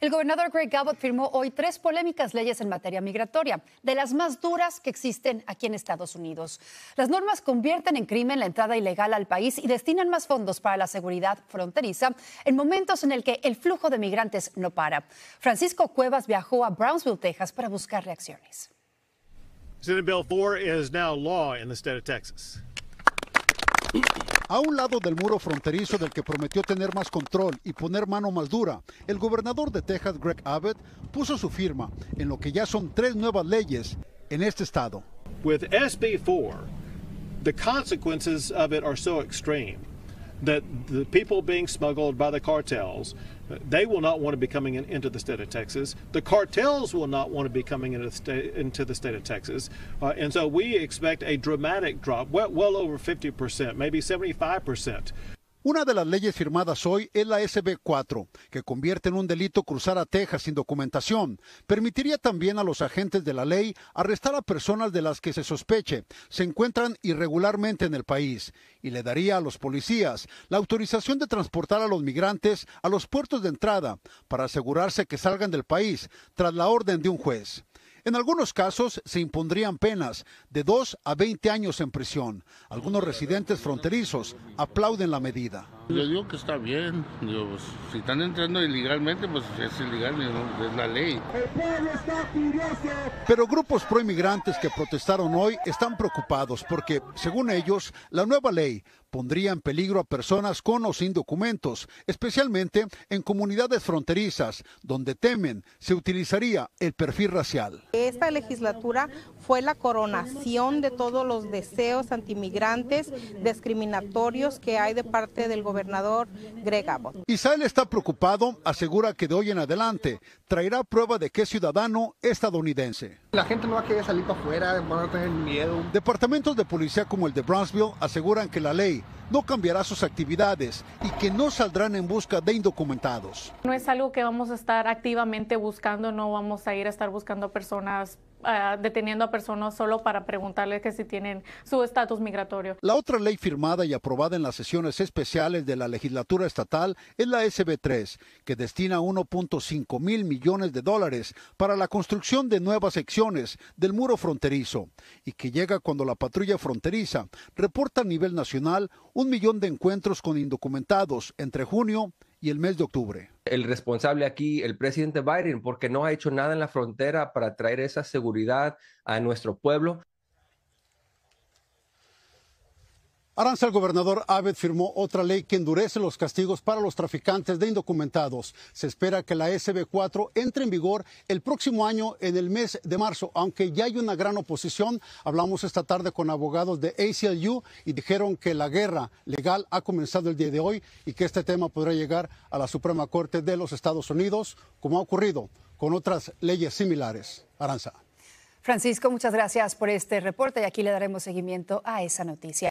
El gobernador Greg Abbott firmó hoy tres polémicas leyes en materia migratoria, de las más duras que existen aquí en Estados Unidos. Las normas convierten en crimen la entrada ilegal al país y destinan más fondos para la seguridad fronteriza en momentos en el que el flujo de migrantes no para. Francisco Cuevas viajó a Brownsville, Texas, para buscar reacciones. Senate Bill 4 is now law in the state of Texas. A un lado del muro fronterizo del que prometió tener más control y poner mano más dura, el gobernador de Texas, Greg Abbott, puso su firma en lo que ya son tres nuevas leyes en este estado. With SB4, the consequences of it are so extreme. that the people being smuggled by the cartels, uh, they will not want to be coming in, into the state of Texas. The cartels will not want to be coming into the state, into the state of Texas. Uh, and so we expect a dramatic drop, well, well over 50%, maybe 75%. Una de las leyes firmadas hoy es la SB4, que convierte en un delito cruzar a Texas sin documentación. Permitiría también a los agentes de la ley arrestar a personas de las que se sospeche se encuentran irregularmente en el país y le daría a los policías la autorización de transportar a los migrantes a los puertos de entrada para asegurarse que salgan del país tras la orden de un juez. En algunos casos se impondrían penas de 2 a 20 años en prisión. Algunos residentes fronterizos aplauden la medida. Yo digo que está bien. Pues, si están entrando ilegalmente, pues es ilegal, es la ley. Pero grupos proinmigrantes que protestaron hoy están preocupados porque, según ellos, la nueva ley pondría en peligro a personas con o sin documentos, especialmente en comunidades fronterizas, donde temen se utilizaría el perfil racial. Esta legislatura fue la coronación de todos los deseos antimigrantes discriminatorios que hay de parte del gobernador Greg Abbott. Israel está preocupado, asegura que de hoy en adelante traerá prueba de que es ciudadano estadounidense la gente no va a querer salir para afuera, van a tener miedo. Departamentos de policía como el de Brownsville aseguran que la ley no cambiará sus actividades y que no saldrán en busca de indocumentados. No es algo que vamos a estar activamente buscando, no vamos a ir a estar buscando personas eh, deteniendo a personas solo para preguntarles que si tienen su estatus migratorio. La otra ley firmada y aprobada en las sesiones especiales de la legislatura estatal es la SB3, que destina 1.5 mil millones de dólares para la construcción de nuevas secciones del muro fronterizo y que llega cuando la patrulla fronteriza reporta a nivel nacional un millón de encuentros con indocumentados entre junio y el mes de octubre el responsable aquí, el presidente Biden, porque no ha hecho nada en la frontera para traer esa seguridad a nuestro pueblo. Aranza, el gobernador Aved firmó otra ley que endurece los castigos para los traficantes de indocumentados. Se espera que la SB4 entre en vigor el próximo año en el mes de marzo, aunque ya hay una gran oposición. Hablamos esta tarde con abogados de ACLU y dijeron que la guerra legal ha comenzado el día de hoy y que este tema podrá llegar a la Suprema Corte de los Estados Unidos, como ha ocurrido con otras leyes similares. Aranza. Francisco, muchas gracias por este reporte y aquí le daremos seguimiento a esa noticia.